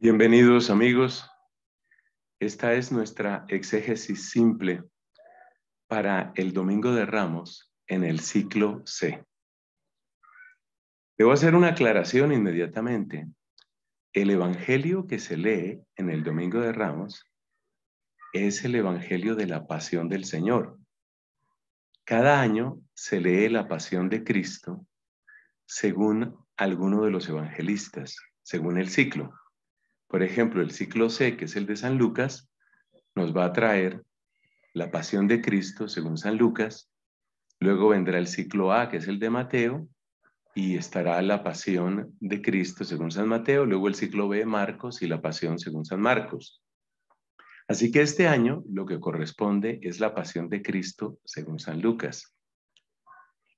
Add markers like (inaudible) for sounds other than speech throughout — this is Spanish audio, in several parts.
Bienvenidos amigos. Esta es nuestra exégesis simple para el Domingo de Ramos en el ciclo C. Debo hacer una aclaración inmediatamente. El Evangelio que se lee en el Domingo de Ramos es el Evangelio de la Pasión del Señor. Cada año se lee la Pasión de Cristo según alguno de los evangelistas, según el ciclo. Por ejemplo, el ciclo C, que es el de San Lucas, nos va a traer la pasión de Cristo según San Lucas, luego vendrá el ciclo A, que es el de Mateo, y estará la pasión de Cristo según San Mateo, luego el ciclo B de Marcos y la pasión según San Marcos. Así que este año lo que corresponde es la pasión de Cristo según San Lucas.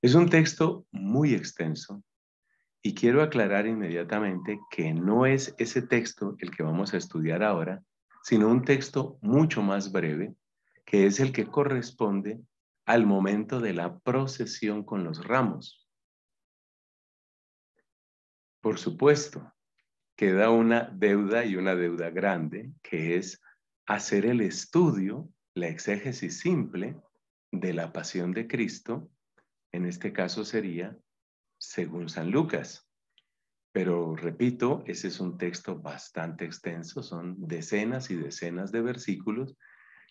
Es un texto muy extenso, y quiero aclarar inmediatamente que no es ese texto el que vamos a estudiar ahora, sino un texto mucho más breve, que es el que corresponde al momento de la procesión con los ramos. Por supuesto, queda una deuda y una deuda grande, que es hacer el estudio, la exégesis simple de la pasión de Cristo, en este caso sería según San Lucas. Pero repito, ese es un texto bastante extenso, son decenas y decenas de versículos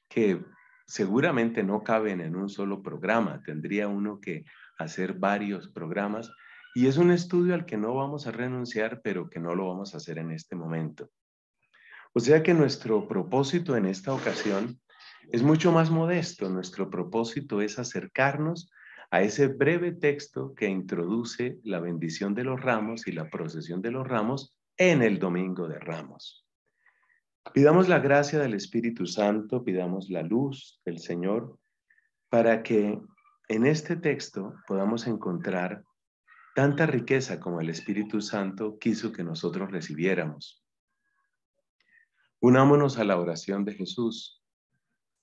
que seguramente no caben en un solo programa, tendría uno que hacer varios programas y es un estudio al que no vamos a renunciar, pero que no lo vamos a hacer en este momento. O sea que nuestro propósito en esta ocasión es mucho más modesto, nuestro propósito es acercarnos a ese breve texto que introduce la bendición de los ramos y la procesión de los ramos en el Domingo de Ramos. Pidamos la gracia del Espíritu Santo, pidamos la luz del Señor para que en este texto podamos encontrar tanta riqueza como el Espíritu Santo quiso que nosotros recibiéramos. Unámonos a la oración de Jesús,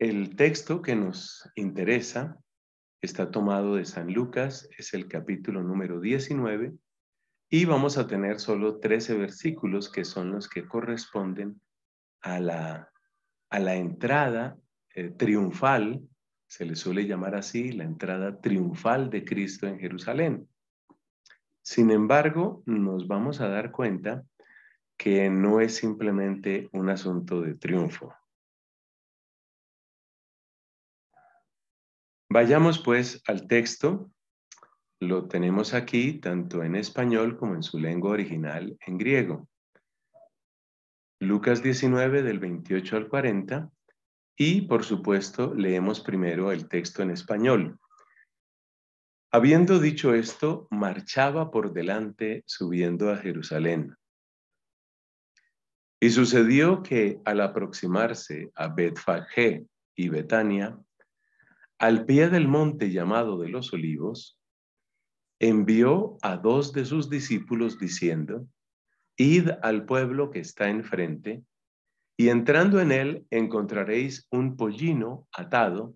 el texto que nos interesa está tomado de San Lucas, es el capítulo número 19, y vamos a tener solo 13 versículos que son los que corresponden a la, entrada eh, triunfal, se le suele llamar así, la entrada triunfal de Cristo en Jerusalén. Sin embargo, nos vamos a dar cuenta que no es simplemente un asunto de triunfo, Vayamos pues al texto. Lo tenemos aquí tanto en español como en su lengua original en griego. Lucas 19 del 28 al 40 y por supuesto leemos primero el texto en español. Habiendo dicho esto, marchaba por delante subiendo a Jerusalén. Y sucedió que al aproximarse a Betfagé y Betania, al pie del monte llamado de los olivos, envió a dos de sus discípulos diciendo, Id al pueblo que está enfrente, y entrando en él encontraréis un pollino atado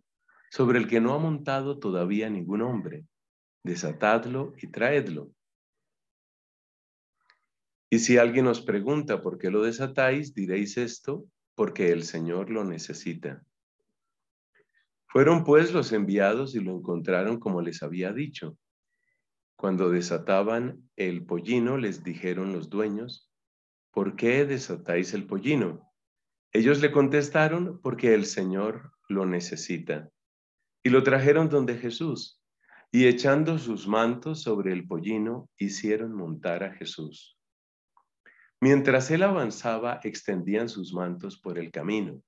sobre el que no ha montado todavía ningún hombre. Desatadlo y traedlo. Y si alguien os pregunta por qué lo desatáis, diréis esto, porque el Señor lo necesita fueron pues los enviados y lo encontraron como les había dicho. Cuando desataban el pollino, les dijeron los dueños, ¿por qué desatáis el pollino? Ellos le contestaron, porque el Señor lo necesita. Y lo trajeron donde Jesús, y echando sus mantos sobre el pollino, hicieron montar a Jesús. Mientras él avanzaba, extendían sus mantos por el camino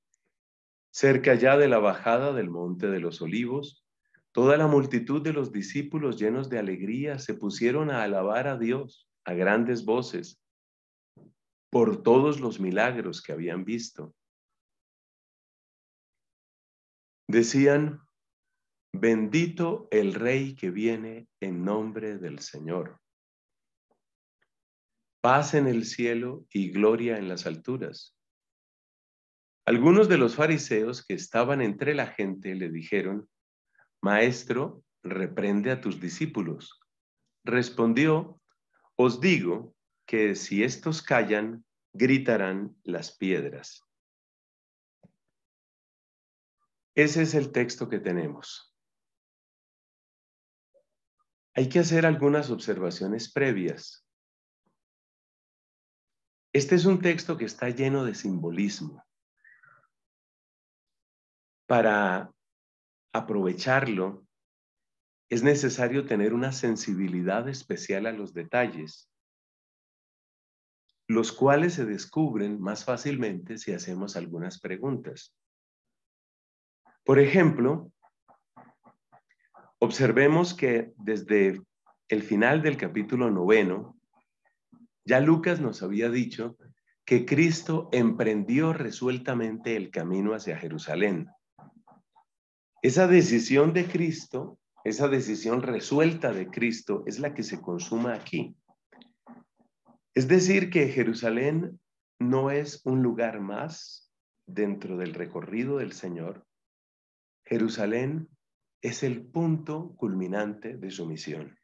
Cerca ya de la bajada del monte de los olivos, toda la multitud de los discípulos llenos de alegría se pusieron a alabar a Dios a grandes voces por todos los milagros que habían visto. Decían, bendito el rey que viene en nombre del Señor. Paz en el cielo y gloria en las alturas. Algunos de los fariseos que estaban entre la gente le dijeron, Maestro, reprende a tus discípulos. Respondió, Os digo que si estos callan, gritarán las piedras. Ese es el texto que tenemos. Hay que hacer algunas observaciones previas. Este es un texto que está lleno de simbolismo para aprovecharlo, es necesario tener una sensibilidad especial a los detalles, los cuales se descubren más fácilmente si hacemos algunas preguntas. Por ejemplo, observemos que desde el final del capítulo noveno, ya Lucas nos había dicho que Cristo emprendió resueltamente el camino hacia Jerusalén. Esa decisión de Cristo, esa decisión resuelta de Cristo es la que se consuma aquí. Es decir, que Jerusalén no es un lugar más dentro del recorrido del Señor. Jerusalén es el punto culminante de su misión.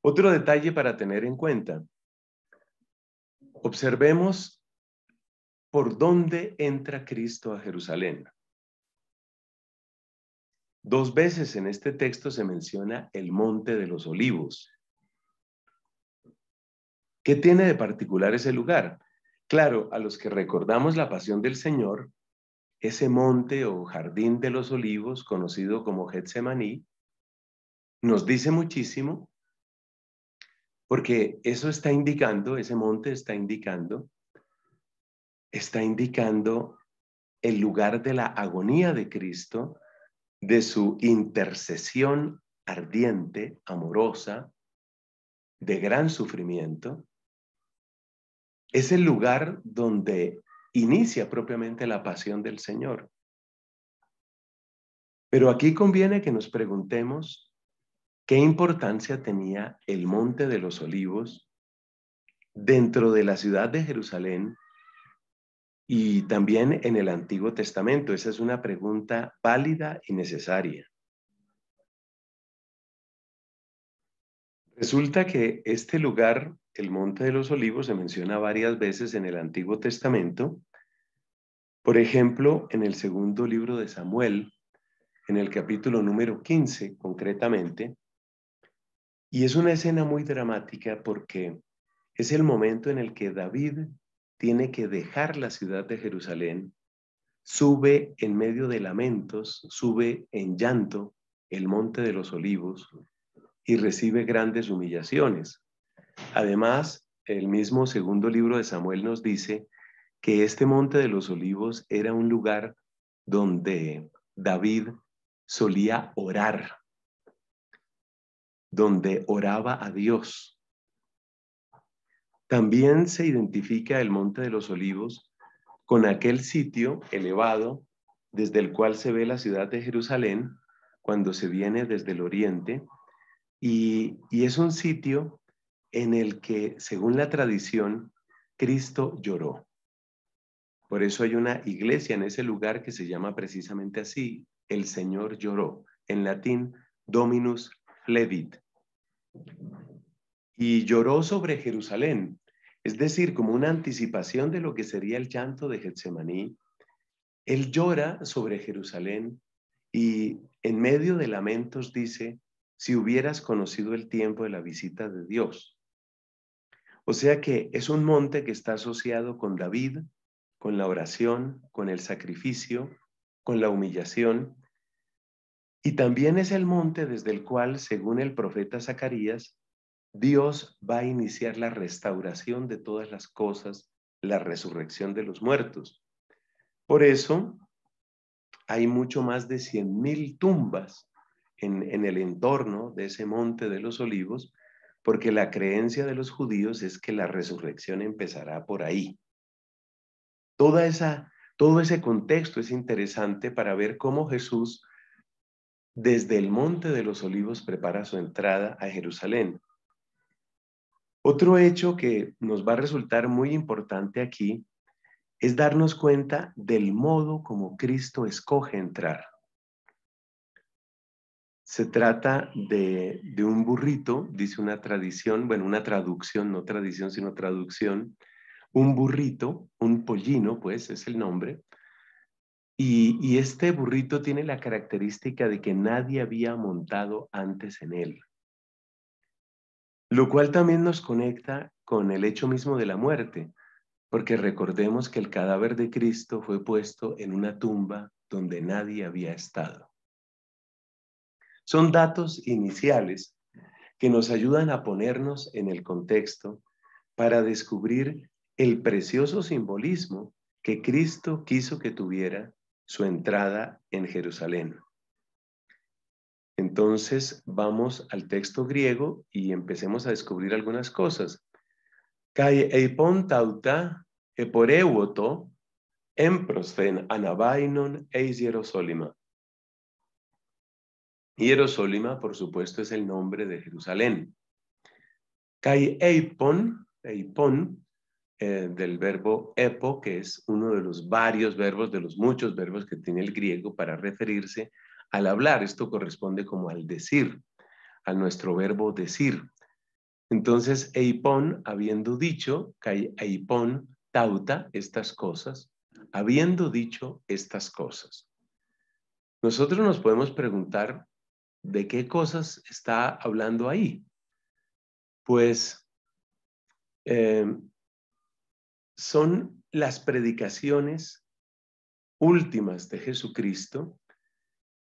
Otro detalle para tener en cuenta. Observemos por dónde entra Cristo a Jerusalén. Dos veces en este texto se menciona el monte de los olivos. ¿Qué tiene de particular ese lugar? Claro, a los que recordamos la pasión del Señor, ese monte o jardín de los olivos, conocido como Getsemaní, nos dice muchísimo, porque eso está indicando, ese monte está indicando, está indicando el lugar de la agonía de Cristo de su intercesión ardiente, amorosa, de gran sufrimiento, es el lugar donde inicia propiamente la pasión del Señor. Pero aquí conviene que nos preguntemos qué importancia tenía el Monte de los Olivos dentro de la ciudad de Jerusalén y también en el Antiguo Testamento. Esa es una pregunta válida y necesaria. Resulta que este lugar, el Monte de los Olivos, se menciona varias veces en el Antiguo Testamento. Por ejemplo, en el segundo libro de Samuel, en el capítulo número 15 concretamente. Y es una escena muy dramática porque es el momento en el que David tiene que dejar la ciudad de Jerusalén, sube en medio de lamentos, sube en llanto el monte de los olivos y recibe grandes humillaciones. Además, el mismo segundo libro de Samuel nos dice que este monte de los olivos era un lugar donde David solía orar, donde oraba a Dios, también se identifica el Monte de los Olivos con aquel sitio elevado desde el cual se ve la ciudad de Jerusalén cuando se viene desde el oriente y, es un sitio en el que, según la tradición, Cristo lloró. Por eso hay una iglesia en ese lugar que se llama precisamente así, el Señor lloró, en latín Dominus Fledit y lloró sobre Jerusalén, es decir, como una anticipación de lo que sería el llanto de Getsemaní. Él llora sobre Jerusalén y en medio de lamentos dice, si hubieras conocido el tiempo de la visita de Dios. O sea que es un monte que está asociado con David, con la oración, con el sacrificio, con la humillación. Y también es el monte desde el cual, según el profeta Zacarías, Dios va a iniciar la restauración de todas las cosas, la resurrección de los muertos. Por eso hay mucho más de 100.000 tumbas en, el entorno de ese monte de los olivos, porque la creencia de los judíos es que la resurrección empezará por ahí. todo ese contexto es interesante para ver cómo Jesús desde el monte de los olivos prepara su entrada a Jerusalén. Otro hecho que nos va a resultar muy importante aquí es darnos cuenta del modo como Cristo escoge entrar. Se trata de, un burrito, dice una tradición, bueno, una traducción, no tradición, sino traducción, un burrito, un pollino, pues es el nombre, y este burrito tiene la característica de que nadie había montado antes en él. Lo cual también nos conecta con el hecho mismo de la muerte, porque recordemos que el cadáver de Cristo fue puesto en una tumba donde nadie había estado. Son datos iniciales que nos ayudan a ponernos en el contexto para descubrir el precioso simbolismo que Cristo quiso que tuviera su entrada en Jerusalén. Entonces vamos al texto griego y empecemos a descubrir algunas cosas. Kai eipon tauta eporeuoto anabainon eis Hierosólima. por supuesto, es el nombre de Jerusalén. Kai eipon, eipon, eh, del verbo epo, que es uno de los varios verbos, de los muchos verbos que tiene el griego para referirse al hablar. Esto corresponde como al decir, a nuestro verbo decir. Entonces, Eipon, habiendo dicho, Eipon tauta, estas cosas, habiendo dicho estas cosas. Nosotros nos podemos preguntar, ¿de qué cosas está hablando ahí? Pues em, son las predicaciones últimas de Jesucristo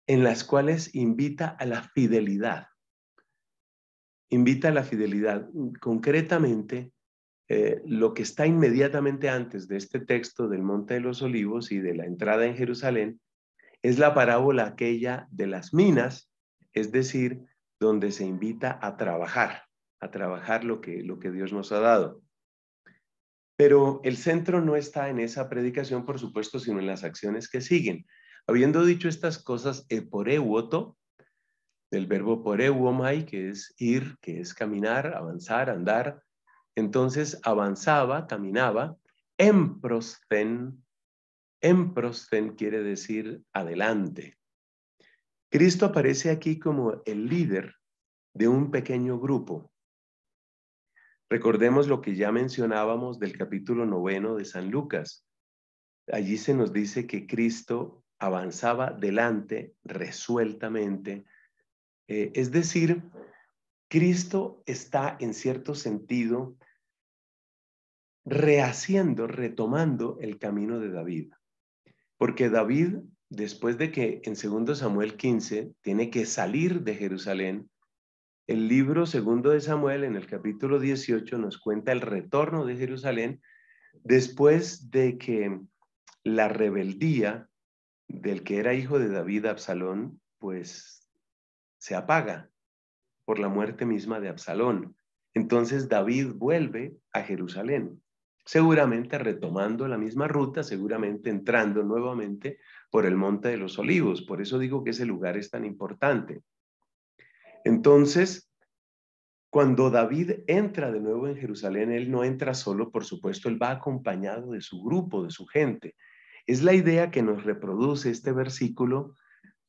en las cuales invita a la fidelidad. Invita a la fidelidad. Concretamente, eh, lo que está inmediatamente antes de este texto del Monte de los Olivos y de la entrada en Jerusalén es la parábola aquella de las minas, es decir, donde se invita a trabajar, a trabajar lo que, lo que Dios nos ha dado. Pero el centro no está en esa predicación, por supuesto, sino en las acciones que siguen. Habiendo dicho estas cosas, eporeuoto, del verbo poreuomai, que es ir, que es caminar, avanzar, andar, entonces avanzaba, caminaba, En emprosten quiere decir adelante. Cristo aparece aquí como el líder de un pequeño grupo. Recordemos lo que ya mencionábamos del capítulo noveno de San Lucas. Allí se nos dice que Cristo avanzaba delante resueltamente. Eh, es decir, Cristo está en cierto sentido rehaciendo, retomando el camino de David. Porque David, después de que en 2 Samuel 15 tiene que salir de Jerusalén, el libro segundo de Samuel en el capítulo 18 nos cuenta el retorno de Jerusalén después de que la rebeldía del que era hijo de David Absalón, pues se apaga por la muerte misma de Absalón. Entonces David vuelve a Jerusalén, seguramente retomando la misma ruta, seguramente entrando nuevamente por el Monte de los Olivos. Por eso digo que ese lugar es tan importante. Entonces, cuando David entra de nuevo en Jerusalén, él no entra solo, por supuesto, él va acompañado de su grupo, de su gente. Es la idea que nos reproduce este versículo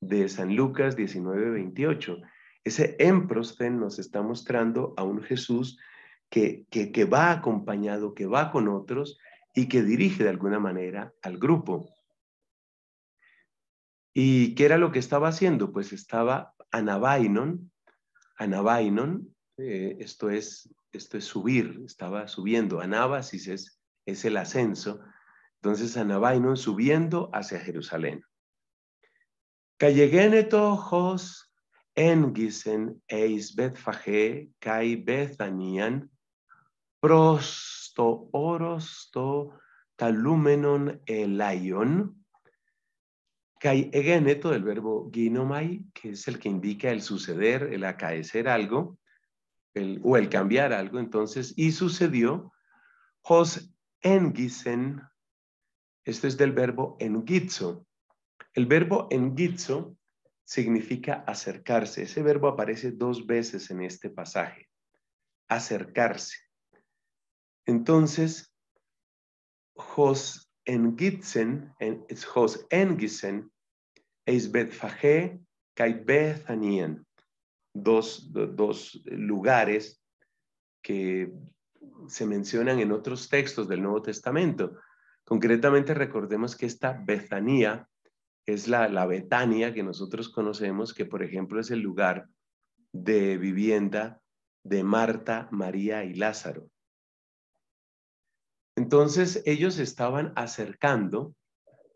de San Lucas 19, 28. Ese emprosten nos está mostrando a un Jesús que, va acompañado, que va con otros y que dirige de alguna manera al grupo. ¿Y qué era lo que estaba haciendo? Pues estaba anabainon, anabainon, eh, esto, es, esto es subir, estaba subiendo, anabasis es el ascenso, entonces Anabainon subiendo hacia Jerusalén. jos engisen eis betfage kai bethanian prosto orosto talumenon elaion kai egeneto del verbo ginomai que es el que indica el suceder, el acaecer algo o el cambiar algo entonces y sucedió hos engisen esto es del verbo engitzo. El verbo engizo significa acercarse. Ese verbo aparece dos veces en este pasaje. Acercarse. Entonces, Jos dos lugares que se mencionan en otros textos del Nuevo Testamento. Concretamente recordemos que esta Betania es la, Betania que nosotros conocemos, que por ejemplo es el lugar de vivienda de Marta, María y Lázaro. Entonces ellos estaban acercando,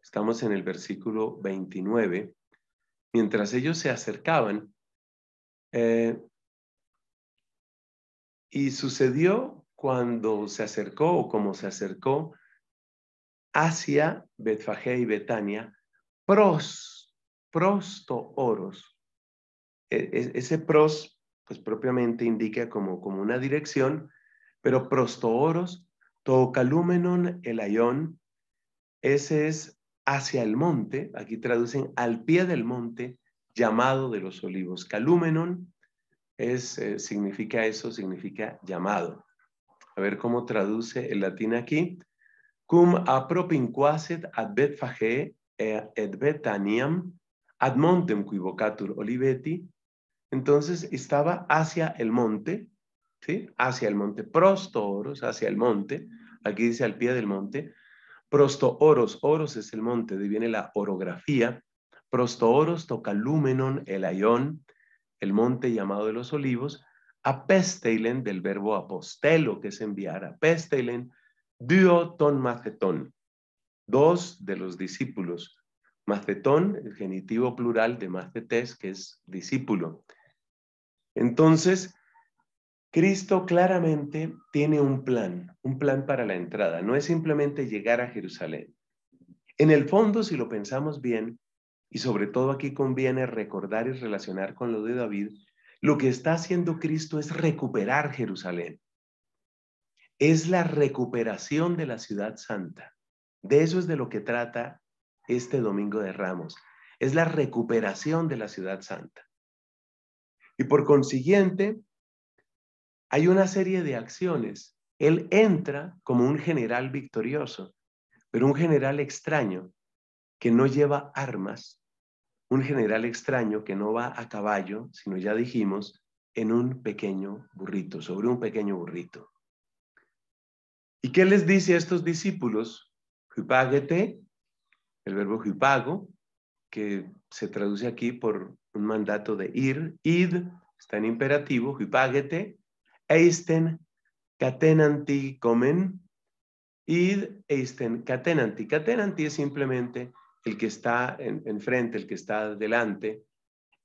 estamos en el versículo 29, mientras ellos se acercaban, eh, y sucedió cuando se acercó o como se acercó hacia Betfagé y Betania, pros, prosto oros. E, ese pros, pues propiamente indica como, una dirección, pero prosto oros, tocalúmenon el ayón, ese es hacia el monte, aquí traducen al pie del monte, llamado de los olivos. Calúmenon es, eh, significa eso, significa llamado. A ver cómo traduce el latín aquí cum apropinquaset ad bet er, et betaniam ad montem quivocatur oliveti, entonces estaba hacia el monte, ¿sí? Hacia el monte, prosto hacia el monte, aquí dice al pie del monte, prosto oros, oros es el monte, de viene la orografía, prosto oros toca lumenon, el ayón, el monte llamado de los olivos, apesteilen del verbo apostelo, que es enviar, apesteilen, ton Macetón, dos de los discípulos. Macetón, el genitivo plural de macetes, que es discípulo. Entonces, Cristo claramente tiene un plan, un plan para la entrada. No es simplemente llegar a Jerusalén. En el fondo, si lo pensamos bien, y sobre todo aquí conviene recordar y relacionar con lo de David, lo que está haciendo Cristo es recuperar Jerusalén es la recuperación de la ciudad santa. De eso es de lo que trata este Domingo de Ramos. Es la recuperación de la ciudad santa. Y por consiguiente, hay una serie de acciones. Él entra como un general victorioso, pero un general extraño que no lleva armas, un general extraño que no va a caballo, sino ya dijimos, en un pequeño burrito, sobre un pequeño burrito. ¿Y qué les dice a estos discípulos? Hipágete, el verbo hipago, que se traduce aquí por un mandato de ir, id, está en imperativo, hipágete, eisten, catenanti, comen, id, eisten, catenanti. Catenanti es simplemente el que está enfrente, el que está delante.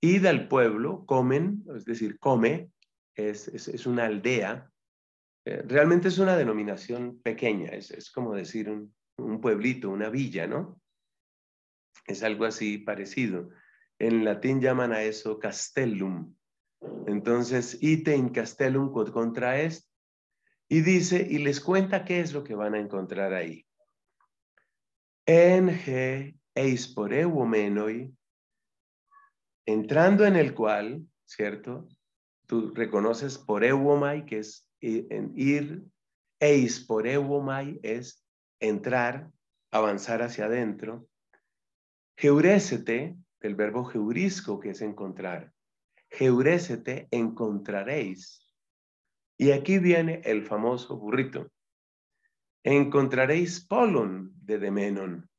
Id al pueblo, comen, es decir, come, es una aldea, eh, realmente es una denominación pequeña, es, como decir un, pueblito, una villa, ¿no? Es algo así parecido. En latín llaman a eso castellum. Entonces, ite in castellum quod contra est. Y dice, y les cuenta qué es lo que van a encontrar ahí. En ge eumenoi, entrando en el cual, ¿cierto? Tú reconoces por eumai, que es en ir, eis por euomai es entrar, avanzar hacia adentro. Geurécete, del verbo geurisco, que es encontrar. Geurécete, encontraréis. Y aquí viene el famoso burrito. Encontraréis polon de Demenon,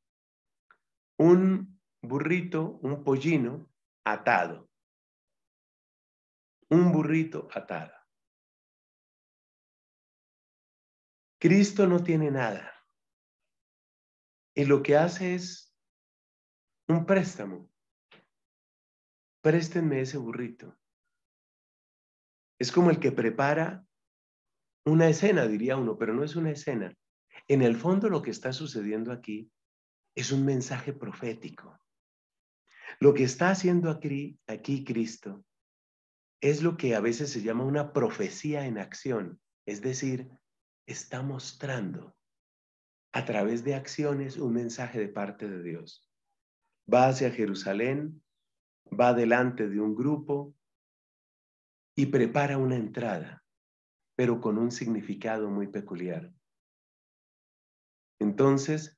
un burrito, un pollino atado. Un burrito atado. Cristo no tiene nada. Y lo que hace es un préstamo. Préstenme ese burrito. Es como el que prepara una escena, diría uno, pero no es una escena. En el fondo lo que está sucediendo aquí es un mensaje profético. Lo que está haciendo aquí, aquí Cristo es lo que a veces se llama una profecía en acción, es decir, está mostrando a través de acciones un mensaje de parte de Dios. Va hacia Jerusalén, va delante de un grupo y prepara una entrada, pero con un significado muy peculiar. Entonces,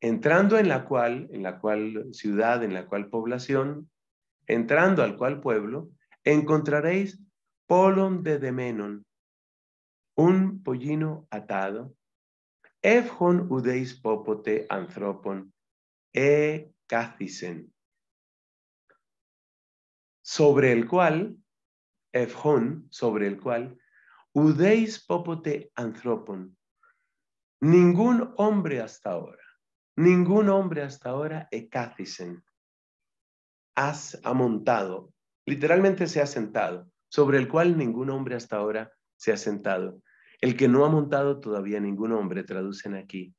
entrando en la cual, en la cual ciudad, en la cual población, entrando al cual pueblo, encontraréis Polon de Demenon, un pollino atado, Efjon udeis popote anthropon e cacisen, sobre el cual, Efjon, sobre el cual, udeis popote anthropon, ningún hombre hasta ahora, ningún hombre hasta ahora e cacisen, has amontado, literalmente se ha sentado, sobre el cual ningún hombre hasta ahora se ha sentado. El que no ha montado todavía ningún hombre, traducen aquí.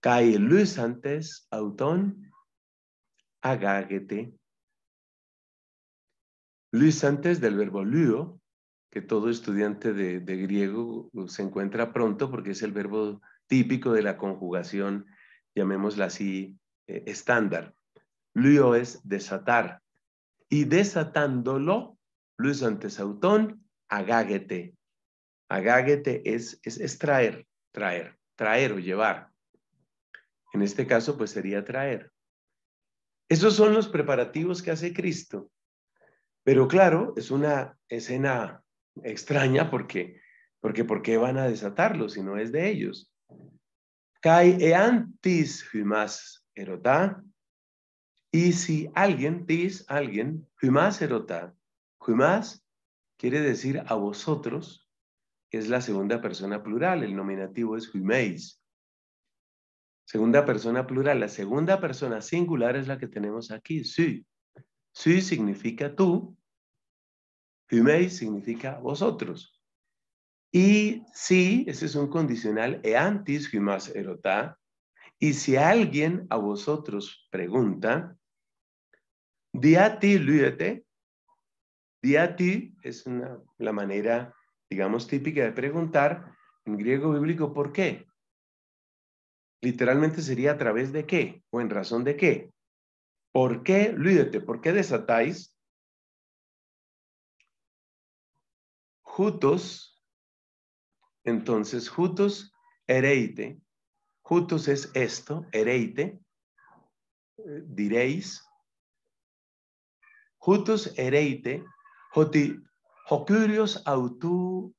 Cae Luis antes, autón, agáguete. Luis antes del verbo luo, que todo estudiante de, griego se encuentra pronto porque es el verbo típico de la conjugación, llamémosla así, eh, estándar. Luo es desatar. Y desatándolo, Luis antes autón, agáguete. Agáguete es, es, traer, traer, traer o llevar. En este caso, pues sería traer. Esos son los preparativos que hace Cristo. Pero claro, es una escena extraña porque, porque ¿por qué van a desatarlo si no es de ellos? Kai eantis Y si alguien, tis, alguien, humas erotá. Humas quiere decir a vosotros, es la segunda persona plural, el nominativo es huimeis. Segunda persona plural, la segunda persona singular es la que tenemos aquí, sí. Sí significa tú, huimeis significa vosotros. Y si, ese es un condicional, e antes erotá. Y si alguien a vosotros pregunta, diati luyete, diati es una, la manera digamos, típica de preguntar en griego bíblico por qué. Literalmente sería a través de qué o en razón de qué. ¿Por qué, lúdete, por qué desatáis Jutos, entonces Jutos ereite. Jutos es esto, ereite, eh, diréis. Jutos ereite, joti Hokurios autu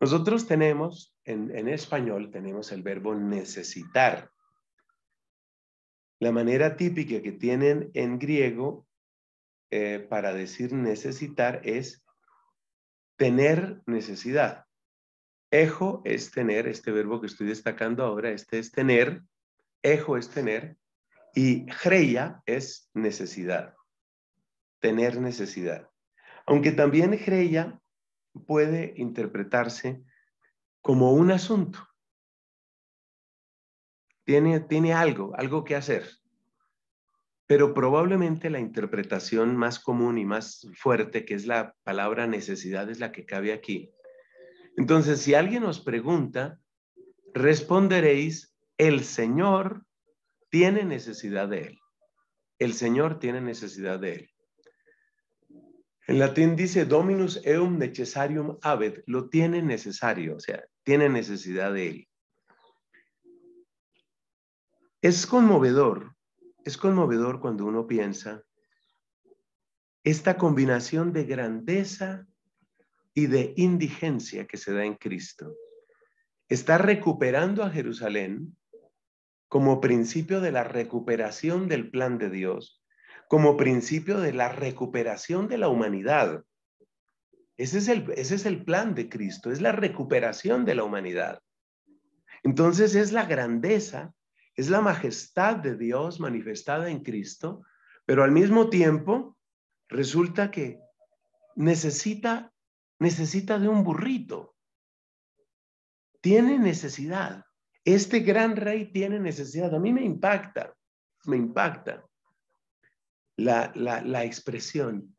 Nosotros tenemos, en, español, tenemos el verbo necesitar. La manera típica que tienen en griego eh, para decir necesitar es tener necesidad. Ejo es tener, este verbo que estoy destacando ahora, este es tener, ejo es tener, y greia es necesidad tener necesidad. Aunque también Greya puede interpretarse como un asunto. Tiene, tiene algo, algo que hacer. Pero probablemente la interpretación más común y más fuerte, que es la palabra necesidad, es la que cabe aquí. Entonces, si alguien os pregunta, responderéis, el Señor tiene necesidad de él. El Señor tiene necesidad de él. En latín dice, dominus eum necessarium habet, lo tiene necesario, o sea, tiene necesidad de él. Es conmovedor, es conmovedor cuando uno piensa esta combinación de grandeza y de indigencia que se da en Cristo. Está recuperando a Jerusalén como principio de la recuperación del plan de Dios como principio de la recuperación de la humanidad. Ese es el, ese es el plan de Cristo, es la recuperación de la humanidad. Entonces es la grandeza, es la majestad de Dios manifestada en Cristo, pero al mismo tiempo resulta que necesita necesita de un burrito. Tiene necesidad. Este gran rey tiene necesidad. A mí me impacta, me impacta la, expresión,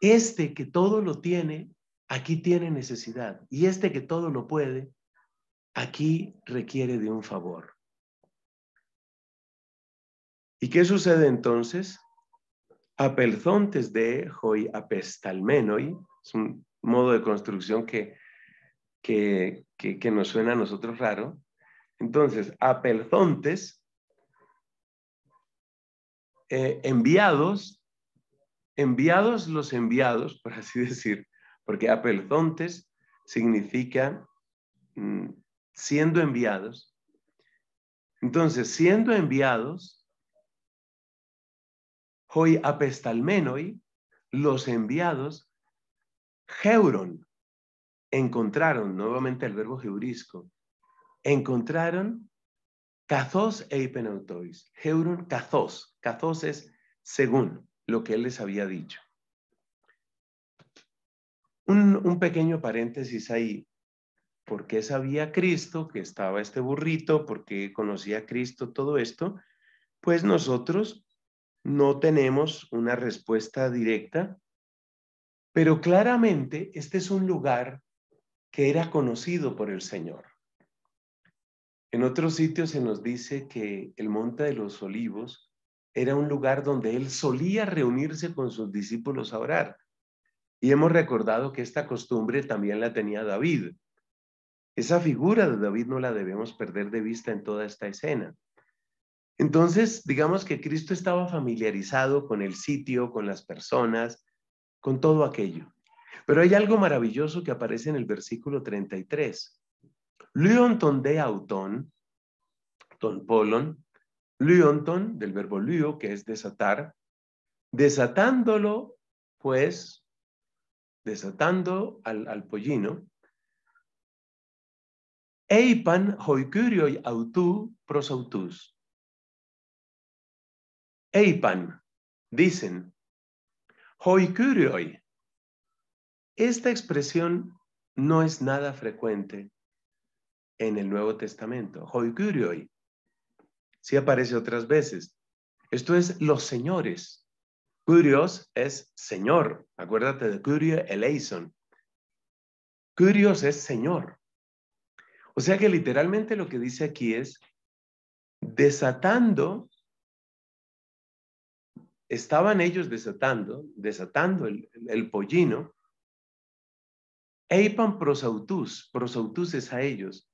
este que todo lo tiene, aquí tiene necesidad, y este que todo lo puede, aquí requiere de un favor. ¿Y qué sucede entonces? Apelzontes de hoi apestalmenoi, es un modo de construcción que, que, que, que nos suena a nosotros raro. Entonces, apelzontes eh, enviados, enviados los enviados, (laughs) por así decir, porque apelzontes significa mm, siendo enviados. Entonces, siendo enviados, hoy apestalmenoi, los enviados, geuron, encontraron, nuevamente el verbo heurisco, encontraron Cazos e hipenautois. heuron cazos. Cazos es según lo que él les había dicho. Un, un, pequeño paréntesis ahí. ¿Por qué sabía Cristo que estaba este burrito? ¿Por qué conocía Cristo todo esto? Pues nosotros no tenemos una respuesta directa, pero claramente este es un lugar que era conocido por el Señor. En otros sitios se nos dice que el Monte de los Olivos era un lugar donde él solía reunirse con sus discípulos a orar. Y hemos recordado que esta costumbre también la tenía David. Esa figura de David no la debemos perder de vista en toda esta escena. Entonces, digamos que Cristo estaba familiarizado con el sitio, con las personas, con todo aquello. Pero hay algo maravilloso que aparece en el versículo 33. Lionton de autón, ton polon, lionton, del verbo lio, que es desatar, desatándolo, pues, desatando al, al pollino, eipan hoikurioi autú prosautus. Eipan, dicen, hoikurioi. Esta expresión no es nada frecuente en el Nuevo Testamento. Curioy. Sí aparece otras veces. Esto es los señores. Curios es señor. Acuérdate de Curio eleison. Curios es señor. O sea que literalmente lo que dice aquí es desatando, estaban ellos desatando, desatando el, el pollino, eipan prosautus, prosautus es a ellos,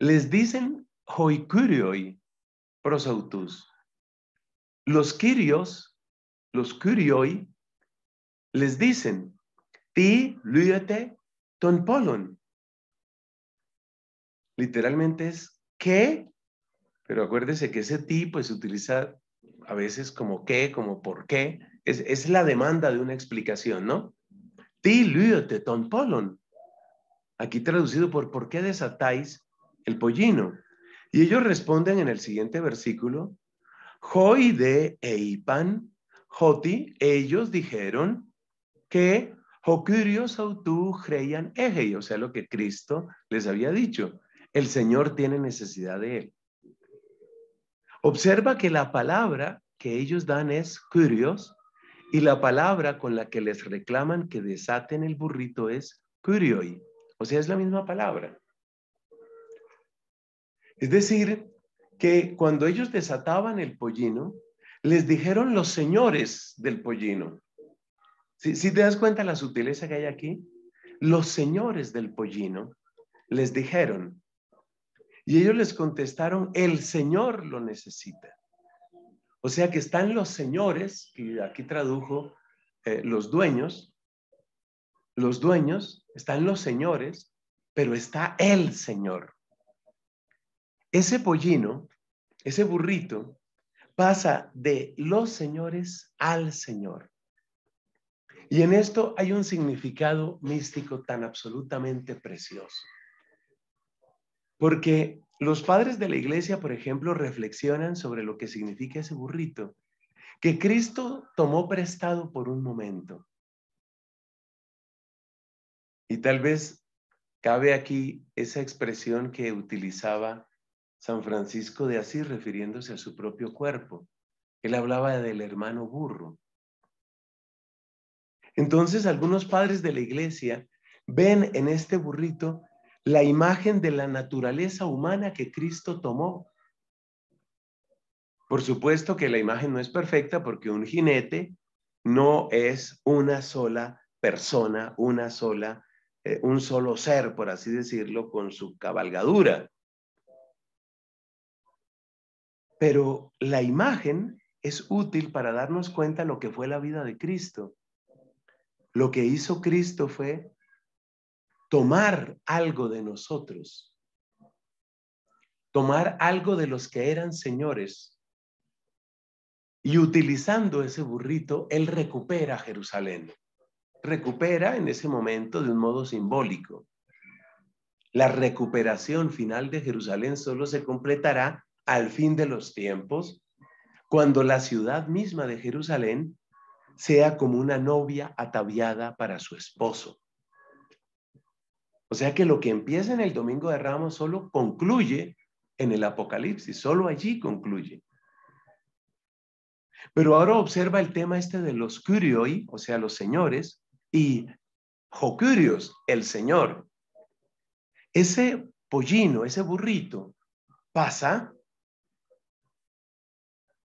les dicen hoikurioi, prosautus. Los kyrios, los kyrioi, les dicen ti luyete ton polon. Literalmente es ¿qué? pero acuérdese que ese ti pues se utiliza a veces como qué, como por qué. Es, la demanda de una explicación, ¿no? Ti luyete ton polon. Aquí traducido por por qué desatáis el pollino. Y ellos responden en el siguiente versículo, de eipan, joti, ellos dijeron que Jocurios autu creían eje, o sea, lo que Cristo les había dicho. El Señor tiene necesidad de él. Observa que la palabra que ellos dan es curios y la palabra con la que les reclaman que desaten el burrito es curioi, o sea, es la misma palabra. Es decir, que cuando ellos desataban el pollino, les dijeron los señores del pollino. Si, te das cuenta la sutileza que hay aquí, los señores del pollino les dijeron, y ellos les contestaron, el Señor lo necesita. O sea que están los señores, y aquí tradujo eh, los dueños, los dueños, están los señores, pero está el Señor ese pollino, ese burrito, pasa de los señores al Señor. Y en esto hay un significado místico tan absolutamente precioso. Porque los padres de la iglesia, por ejemplo, reflexionan sobre lo que significa ese burrito que Cristo tomó prestado por un momento. Y tal vez cabe aquí esa expresión que utilizaba San Francisco de Asís refiriéndose a su propio cuerpo. Él hablaba del hermano burro. Entonces algunos padres de la iglesia ven en este burrito la imagen de la naturaleza humana que Cristo tomó. Por supuesto que la imagen no es perfecta porque un jinete no es una sola persona, una sola, eh, un solo ser, por así decirlo, con su cabalgadura. Pero la imagen es útil para darnos cuenta lo que fue la vida de Cristo. Lo que hizo Cristo fue tomar algo de nosotros, tomar algo de los que eran señores. Y utilizando ese burrito, él recupera Jerusalén. Recupera en ese momento de un modo simbólico. La recuperación final de Jerusalén solo se completará al fin de los tiempos, cuando la ciudad misma de Jerusalén sea como una novia ataviada para su esposo. O sea que lo que empieza en el Domingo de Ramos solo concluye en el Apocalipsis, solo allí concluye. Pero ahora observa el tema este de los curioi, o sea, los señores, y jocurios, el señor. Ese pollino, ese burrito, pasa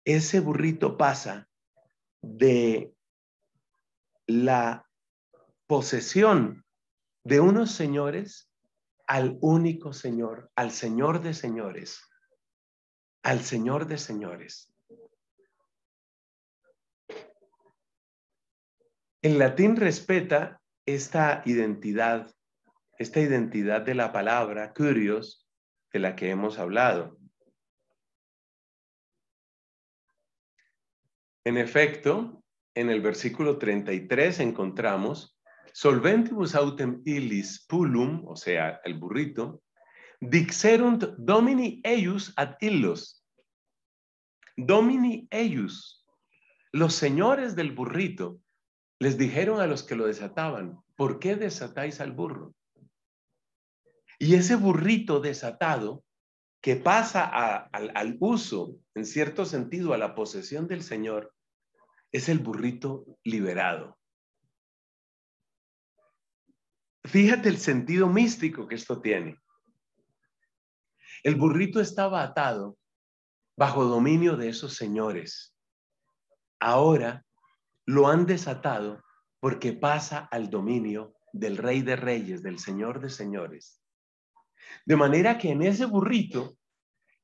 ese burrito pasa de la posesión de unos señores al único Señor, al Señor de señores, al Señor de señores. En latín respeta esta identidad, esta identidad de la palabra curios de la que hemos hablado. En efecto, en el versículo 33 encontramos solventibus autem illis pulum, o sea, el burrito, dixerunt domini eius ad illos. Domini eius. Los señores del burrito les dijeron a los que lo desataban, ¿por qué desatáis al burro? Y ese burrito desatado que pasa al uso, en cierto sentido, a la posesión del Señor, es el burrito liberado. Fíjate el sentido místico que esto tiene. El burrito estaba atado bajo dominio de esos señores. Ahora lo han desatado porque pasa al dominio del rey de reyes, del señor de señores. De manera que en ese burrito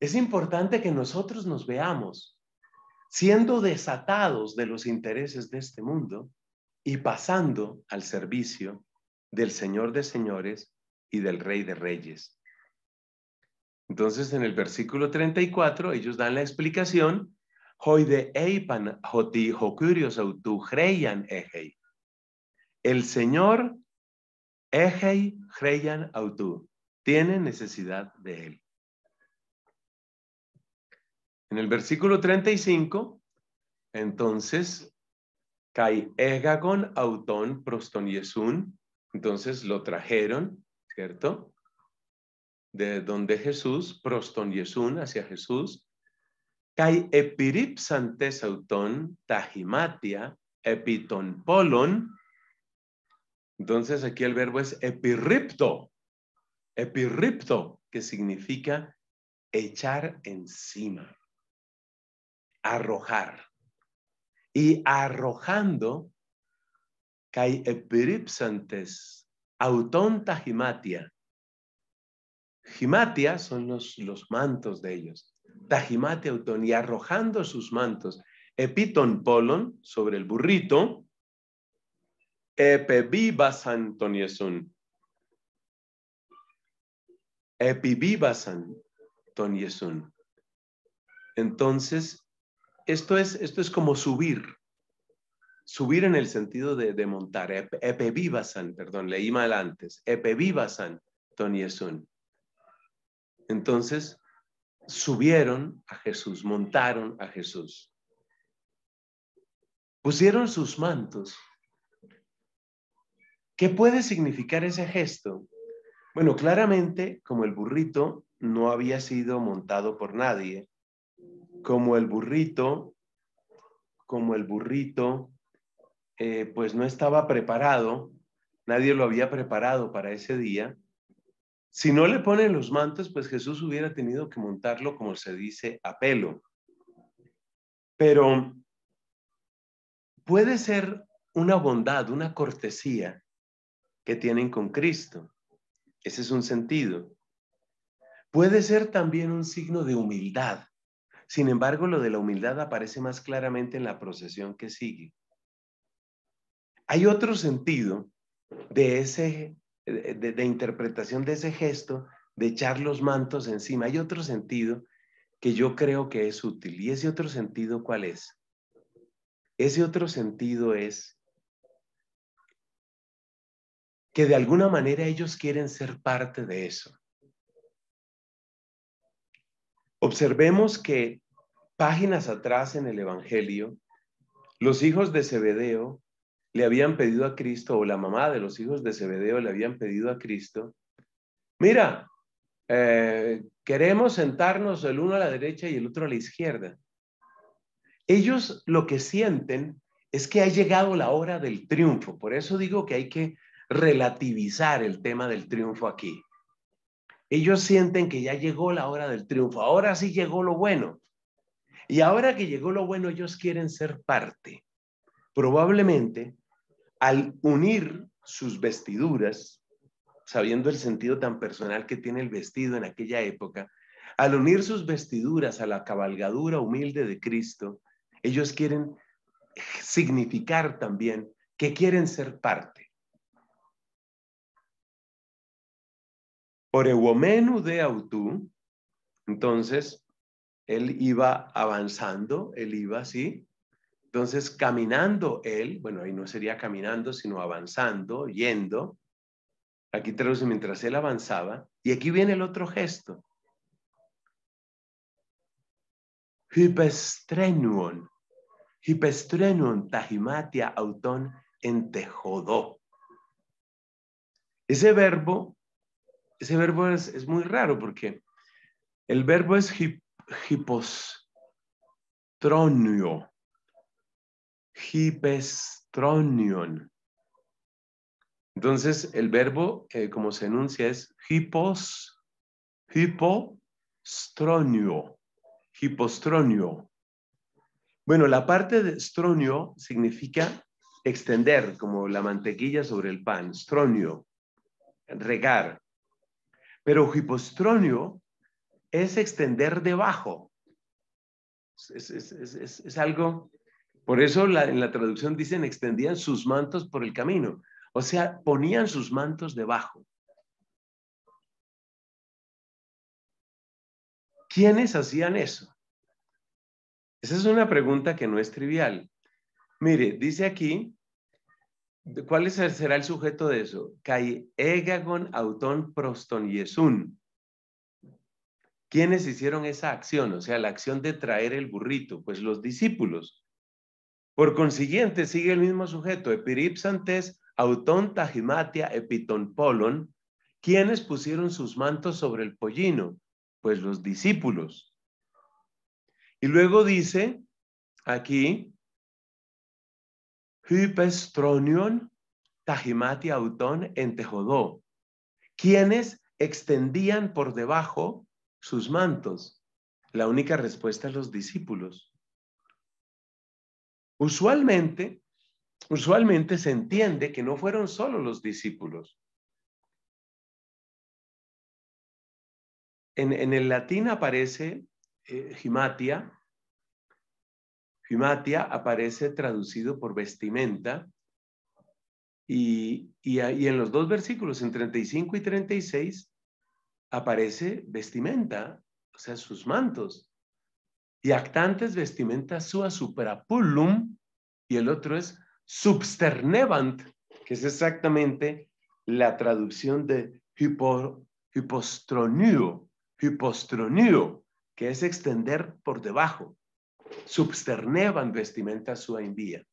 es importante que nosotros nos veamos siendo desatados de los intereses de este mundo y pasando al servicio del Señor de señores y del Rey de reyes. Entonces, en el versículo 34, ellos dan la explicación, el Señor Autu tiene necesidad de él. En el versículo 35, entonces, Kai Egagon Auton Prostoniesun, entonces lo trajeron, ¿cierto? De donde Jesús, Prostoniesun, hacia Jesús. Kai Epiripsantes Auton Tajimatia Epiton Polon. Entonces aquí el verbo es epiripto epiripto que significa echar encima arrojar. Y arrojando, kai epiripsantes autonta himatia. Himatia son los, los mantos de ellos. Tajimate auton y arrojando sus mantos. Epiton polon sobre el burrito. epivivasan Toniesun. Epivivasan Toniesun. Entonces esto es, como subir, subir en el sentido de, montar, epe, vivasan, perdón, leí mal antes, epe vivasan, Tony Entonces, subieron a Jesús, montaron a Jesús. Pusieron sus mantos. ¿Qué puede significar ese gesto? Bueno, claramente, como el burrito no había sido montado por nadie, como el burrito, como el burrito, eh, pues no estaba preparado, nadie lo había preparado para ese día. Si no le ponen los mantos, pues Jesús hubiera tenido que montarlo, como se dice, a pelo. Pero puede ser una bondad, una cortesía que tienen con Cristo. Ese es un sentido. Puede ser también un signo de humildad. Sin embargo, lo de la humildad aparece más claramente en la procesión que sigue. Hay otro sentido de, ese, de, interpretación de ese gesto de echar los mantos encima. Hay otro sentido que yo creo que es útil. ¿Y ese otro sentido cuál es? Ese otro sentido es que de alguna manera ellos quieren ser parte de eso. Observemos que páginas atrás en el Evangelio, los hijos de Zebedeo le habían pedido a Cristo, o la mamá de los hijos de Zebedeo le habían pedido a Cristo, mira, eh, queremos sentarnos el uno a la derecha y el otro a la izquierda. Ellos lo que sienten es que ha llegado la hora del triunfo. Por eso digo que hay que relativizar el tema del triunfo aquí ellos sienten que ya llegó la hora del triunfo, ahora sí llegó lo bueno. Y ahora que llegó lo bueno, ellos quieren ser parte. Probablemente al unir sus vestiduras, sabiendo el sentido tan personal que tiene el vestido en aquella época, al unir sus vestiduras a la cabalgadura humilde de Cristo, ellos quieren significar también que quieren ser parte Orewomenu de Autú, entonces él iba avanzando, él iba así. Entonces, caminando él, bueno, ahí no sería caminando, sino avanzando, yendo. Aquí traduce mientras él avanzaba. Y aquí viene el otro gesto. Hipestrenuon. Hipestrenuon tajimatia en entejodó. Ese verbo ese verbo es, muy raro porque el verbo es hip, hipostronio, hipestronion. Entonces, el verbo, eh, como se enuncia, es hipos, hipostronio, hipostronio. Bueno, la parte de stronio significa extender, como la mantequilla sobre el pan, stronio, regar. Pero hipostronio es extender debajo. Es, algo, por eso en la traducción dicen extendían sus mantos por el camino. O sea, ponían sus mantos debajo. ¿Quiénes hacían eso? Esa es una pregunta que no es trivial. Mire, dice aquí ¿Cuál será el sujeto de eso? Kai egagon auton proston ¿Quiénes hicieron esa acción? O sea, la acción de traer el burrito. Pues los discípulos. Por consiguiente, sigue el mismo sujeto. Epiripsantes auton tajimatia epiton polon. ¿Quiénes pusieron sus mantos sobre el pollino? Pues los discípulos. Y luego dice aquí, Hypestronion tajimati Autón en Tejodó, quienes extendían por debajo sus mantos. La única respuesta es los discípulos. Usualmente, usualmente se entiende que no fueron solo los discípulos. En, en el latín aparece himatia eh, Himatia aparece traducido por vestimenta y, y, en los dos versículos, en 35 y 36, aparece vestimenta, o sea, sus mantos. Y actantes vestimenta sua suprapullum y el otro es substernevant, que es exactamente la traducción de hipostronio, hipostronio, que es extender por debajo substernevan vestimenta sua envía.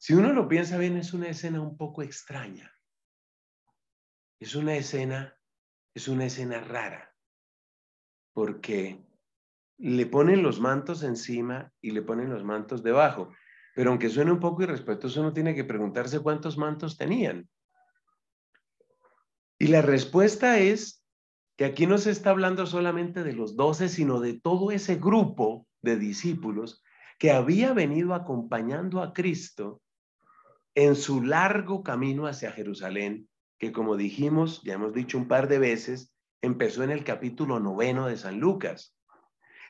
Si uno lo piensa bien, es una escena un poco extraña. Es una escena, es una escena rara, porque le ponen los mantos encima y le ponen los mantos debajo. Pero aunque suene un poco irrespetuoso, uno tiene que preguntarse cuántos mantos tenían. Y la respuesta es que aquí no se está hablando solamente de los doce, sino de todo ese grupo de discípulos que había venido acompañando a Cristo en su largo camino hacia Jerusalén, que como dijimos, ya hemos dicho un par de veces, empezó en el capítulo noveno de San Lucas.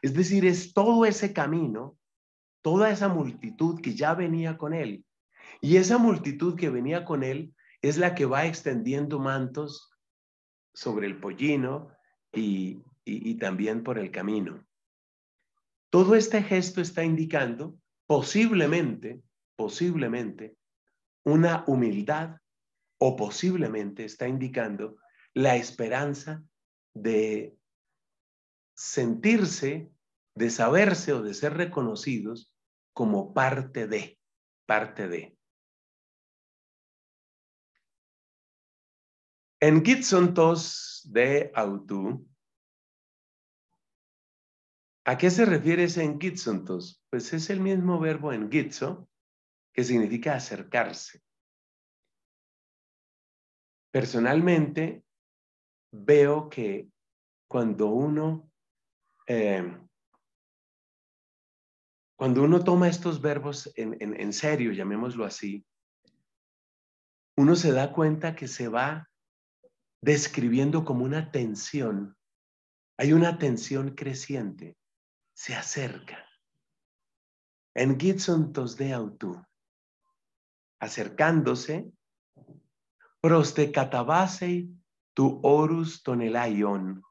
Es decir, es todo ese camino, toda esa multitud que ya venía con él. Y esa multitud que venía con él es la que va extendiendo mantos, sobre el pollino y, y, también por el camino. Todo este gesto está indicando posiblemente, posiblemente, una humildad o posiblemente está indicando la esperanza de sentirse, de saberse o de ser reconocidos como parte de, parte de. En Gitsontos de Autú, ¿a qué se refiere ese en Gitsontos? Pues es el mismo verbo en Gitso, que significa acercarse. Personalmente, veo que cuando uno, em, cuando uno toma estos verbos en serio, llamémoslo así, uno se da cuenta que se va describiendo como una tensión. Hay una tensión creciente. Se acerca. En Gitson de autú. Acercándose. proste catabasei tu orus tonelaion.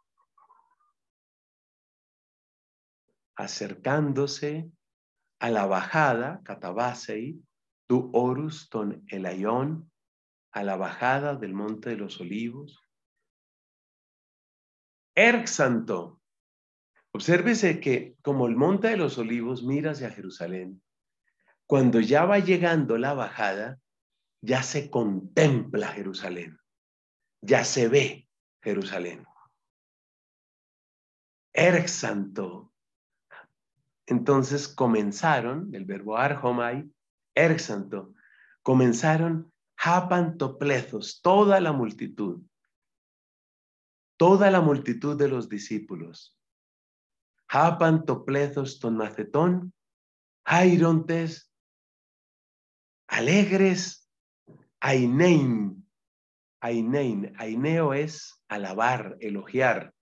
Acercándose a la bajada, catabasei, tu orus ton elayon a la bajada del Monte de los Olivos. Erxanto. Obsérvese que como el Monte de los Olivos mira hacia Jerusalén, cuando ya va llegando la bajada, ya se contempla Jerusalén, ya se ve Jerusalén. Erxanto. Entonces comenzaron, el verbo arjomai, erxanto, comenzaron toplezos toda la multitud, toda la multitud de los discípulos. Japantoplezos, ton macetón, jairontes, alegres, ainein. Ainein, aineo es alabar, elogiar.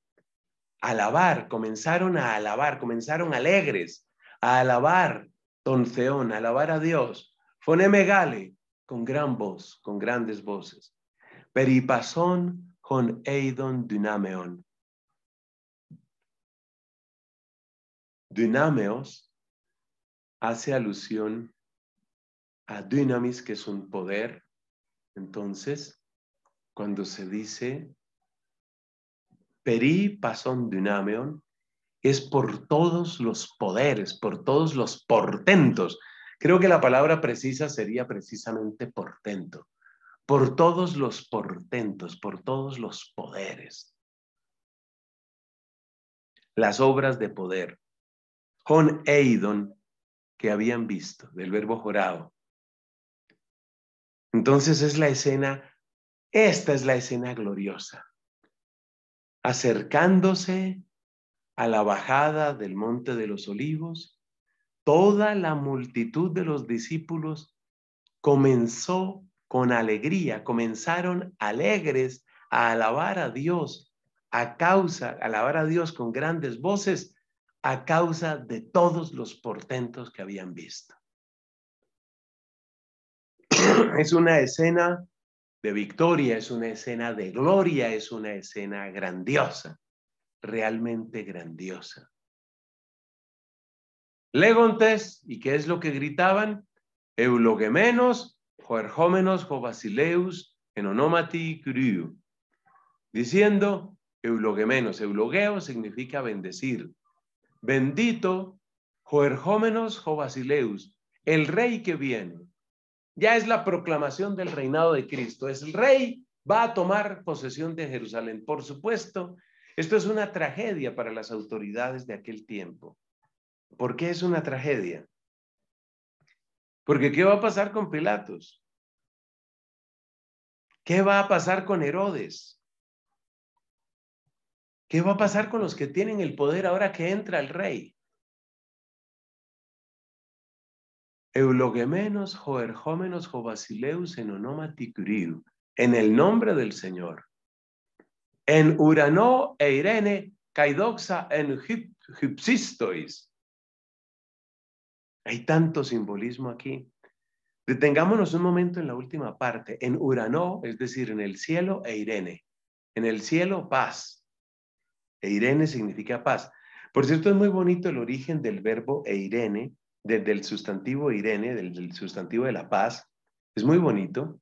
Alabar, comenzaron a alabar, comenzaron alegres, a alabar, tonceón, alabar a Dios. Fonemegale con gran voz, con grandes voces. Peripasón con eidon dynameon. Dynameos hace alusión a dynamis, que es un poder. Entonces, cuando se dice peripasón dynameon, es por todos los poderes, por todos los portentos Creo que la palabra precisa sería precisamente portento, por todos los portentos, por todos los poderes. Las obras de poder. John Eidon, que habían visto, del verbo jorado. Entonces es la escena, esta es la escena gloriosa. Acercándose a la bajada del Monte de los Olivos, toda la multitud de los discípulos comenzó con alegría, comenzaron alegres a alabar a Dios a causa, alabar a Dios con grandes voces, a causa de todos los portentos que habían visto. (clears throat) Es una escena de victoria, es una escena de gloria, es una escena grandiosa, realmente grandiosa. Legontes, ¿y qué es lo que gritaban? Eulogemenos, Joerjómenos, Jovasileus, enonomati Curiu. Diciendo, Eulogemenos, Eulogeo significa bendecir. Bendito, Joerjómenos, Jovasileus, el rey que viene. Ya es la proclamación del reinado de Cristo. Es el rey, va a tomar posesión de Jerusalén. Por supuesto, esto es una tragedia para las autoridades de aquel tiempo. ¿Por qué es una tragedia? Porque ¿qué va a pasar con Pilatos? ¿Qué va a pasar con Herodes? ¿Qué va a pasar con los que tienen el poder ahora que entra el rey? Eulogemenos joerjómenos jovasileus en onoma en el nombre del Señor. En Urano e Irene, caidoxa en hypsistois. Hay tanto simbolismo aquí. Detengámonos un momento en la última parte, en Urano, es decir, en el cielo eirene. En el cielo, paz. Eirene significa paz. Por cierto, es muy bonito el origen del verbo eirene, Irene, sustantivo Irene, del, del sustantivo de la paz. Es muy bonito.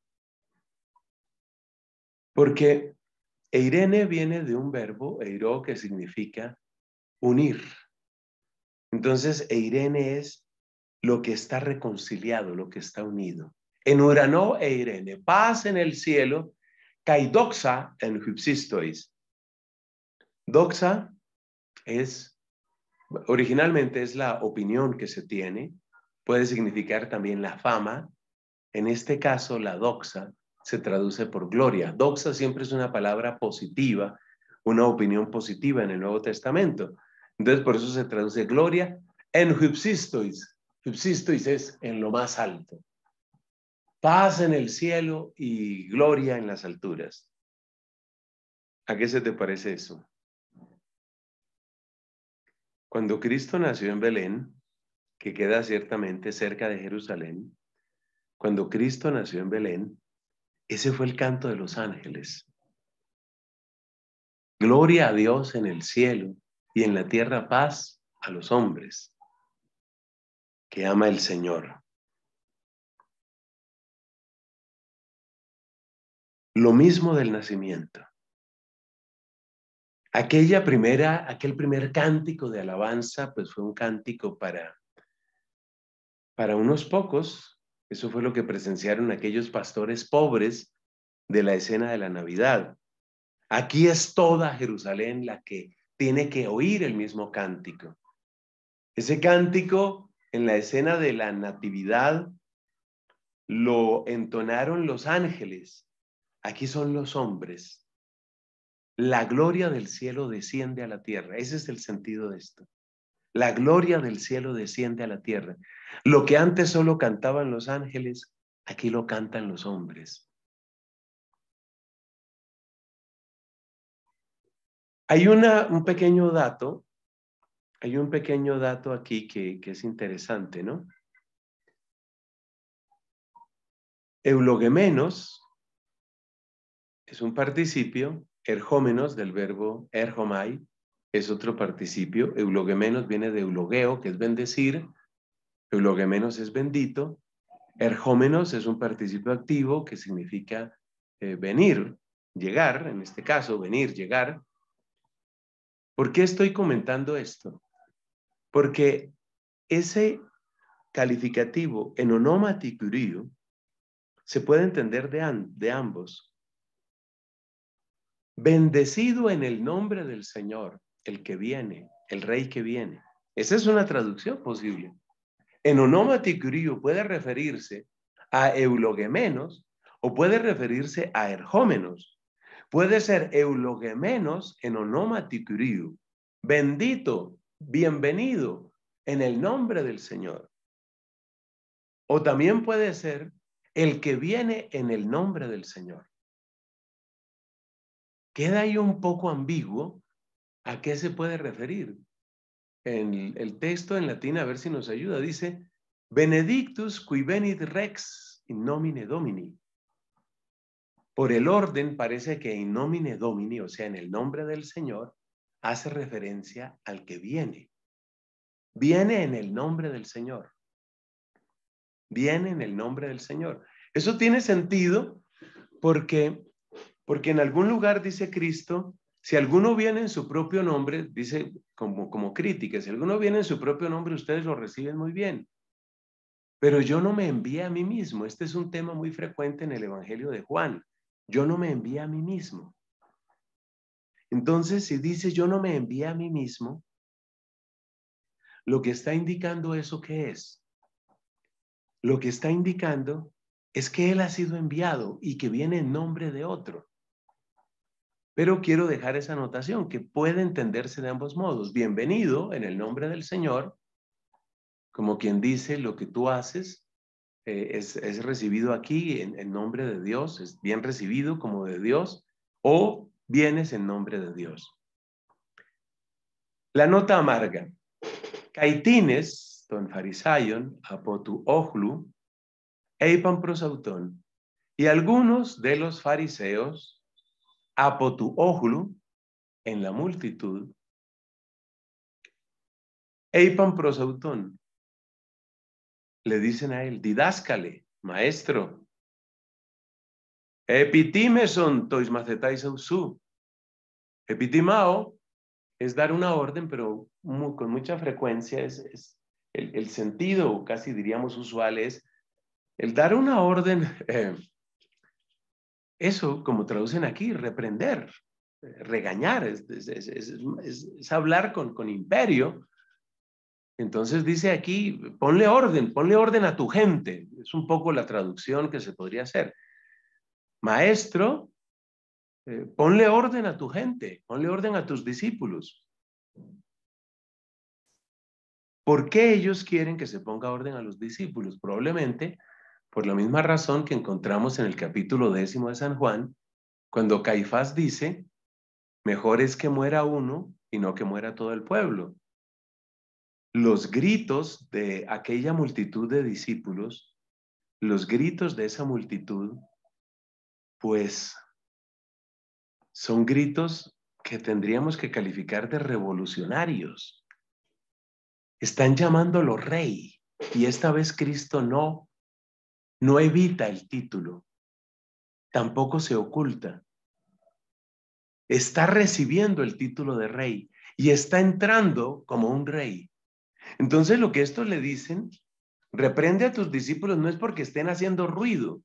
Porque Eirene viene de un verbo, eiro, que significa unir. Entonces, Eirene es lo que está reconciliado, lo que está unido. En Urano e Irene, paz en el cielo, doxa en hipsistois. Doxa es, originalmente es la opinión que se tiene, puede significar también la fama. En este caso, la doxa se traduce por gloria. Doxa siempre es una palabra positiva, una opinión positiva en el Nuevo Testamento. Entonces, por eso se traduce gloria en hipsistois, subsisto, es en lo más alto. Paz en el cielo y gloria en las alturas. ¿A qué se te parece eso? Cuando Cristo nació en Belén, que queda ciertamente cerca de Jerusalén, cuando Cristo nació en Belén, ese fue el canto de los ángeles. Gloria a Dios en el cielo y en la tierra paz a los hombres que ama el Señor. Lo mismo del nacimiento. Aquella primera, aquel primer cántico de alabanza, pues fue un cántico para, para unos pocos. Eso fue lo que presenciaron aquellos pastores pobres de la escena de la Navidad. Aquí es toda Jerusalén la que tiene que oír el mismo cántico. Ese cántico en la escena de la Natividad lo entonaron los ángeles. Aquí son los hombres. La gloria del cielo desciende a la tierra. Ese es el sentido de esto. La gloria del cielo desciende a la tierra. Lo que antes solo cantaban los ángeles, aquí lo cantan los hombres. Hay una, un pequeño dato hay un pequeño dato aquí que, es interesante, ¿no? Eulogemenos es un participio, ergómenos del verbo erhomai, es otro participio, eulogemenos viene de eulogeo, que es bendecir, eulogemenos es bendito, ergómenos es un participio activo que significa eh, venir, llegar, en este caso, venir, llegar. ¿Por qué estoy comentando esto? Porque ese calificativo en onomaticurio se puede entender de, ambos. Bendecido en el nombre del Señor, el que viene, el rey que viene. Esa es una traducción posible. En onomaticurio puede referirse a eulogemenos o puede referirse a erjómenos. Puede ser eulogemenos en onomaticurio. Bendito bienvenido en el nombre del Señor. O también puede ser el que viene en el nombre del Señor. Queda ahí un poco ambiguo a qué se puede referir. En el texto en latín, a ver si nos ayuda, dice, Benedictus qui venit rex in nomine domini. Por el orden parece que in nomine domini, o sea, en el nombre del Señor, hace referencia al que viene. Viene en el nombre del Señor. Viene en el nombre del Señor. Eso tiene sentido porque, porque en algún lugar dice Cristo, si alguno viene en su propio nombre, dice como, como crítica, si alguno viene en su propio nombre, ustedes lo reciben muy bien. Pero yo no me envío a mí mismo. Este es un tema muy frecuente en el Evangelio de Juan. Yo no me envío a mí mismo. Entonces, si dice yo no me envié a mí mismo, lo que está indicando eso qué es? Lo que está indicando es que Él ha sido enviado y que viene en nombre de otro. Pero quiero dejar esa anotación que puede entenderse de ambos modos. Bienvenido en el nombre del Señor, como quien dice lo que tú haces eh, es, es, recibido aquí en, en nombre de Dios, es bien recibido como de Dios, o vienes en nombre de Dios. La nota amarga. Caitines, ton farisayon, apotu ojlu, eipan prosautón, y algunos de los fariseos, apotu ojlu, en la multitud, eipan prosautón, le dicen a él, didáscale, maestro, epitimeson tois macetais ausu, Epitimao es dar una orden, pero con mucha frecuencia es, el, sentido, casi diríamos usual, es el dar una orden, eh, eso como traducen aquí, reprender, regañar, es, hablar con, con imperio, entonces dice aquí, ponle orden, ponle orden a tu gente. Es un poco la traducción que se podría hacer. Maestro eh, ponle orden a tu gente, ponle orden a tus discípulos. ¿Por qué ellos quieren que se ponga orden a los discípulos? Probablemente por la misma razón que encontramos en el capítulo décimo de San Juan, cuando Caifás dice, mejor es que muera uno y no que muera todo el pueblo. Los gritos de aquella multitud de discípulos, los gritos de esa multitud, pues son gritos que tendríamos que calificar de revolucionarios. Están llamándolo rey y esta vez Cristo no, no evita el título, tampoco se oculta. Está recibiendo el título de rey y está entrando como un rey. Entonces lo que estos le dicen, reprende a tus discípulos no es porque estén haciendo ruido,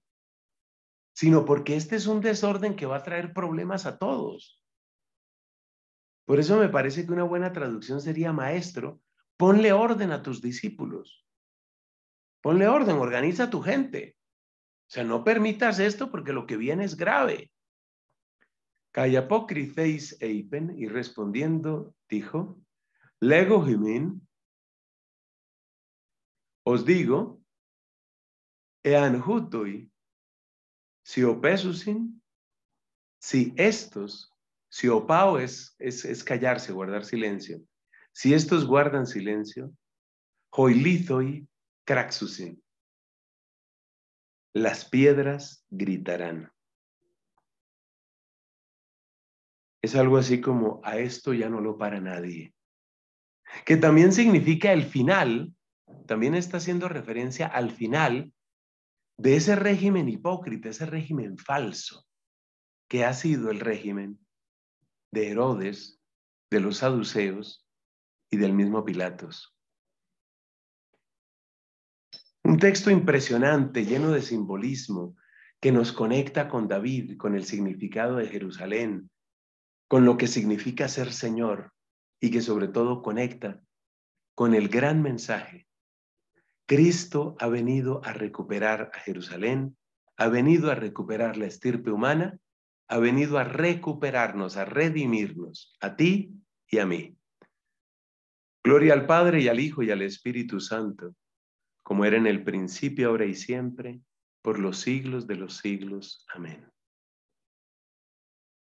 sino porque este es un desorden que va a traer problemas a todos. Por eso me parece que una buena traducción sería, maestro, ponle orden a tus discípulos. Ponle orden, organiza a tu gente. O sea, no permitas esto porque lo que viene es grave. Callapócriceis eipen, y respondiendo, dijo, Lego Jimín, os digo, jutui, si opesusin, si estos, si opao es, es, callarse, guardar silencio, si estos guardan silencio, hoilithoi craxusin, las piedras gritarán. Es algo así como a esto ya no lo para nadie. Que también significa el final, también está haciendo referencia al final de ese régimen hipócrita, ese régimen falso que ha sido el régimen de Herodes, de los saduceos y del mismo Pilatos. Un texto impresionante, lleno de simbolismo, que nos conecta con David, con el significado de Jerusalén, con lo que significa ser Señor y que sobre todo conecta con el gran mensaje Cristo ha venido a recuperar a Jerusalén, ha venido a recuperar la estirpe humana, ha venido a recuperarnos, a redimirnos, a ti y a mí. Gloria al Padre y al Hijo y al Espíritu Santo, como era en el principio, ahora y siempre, por los siglos de los siglos. Amén.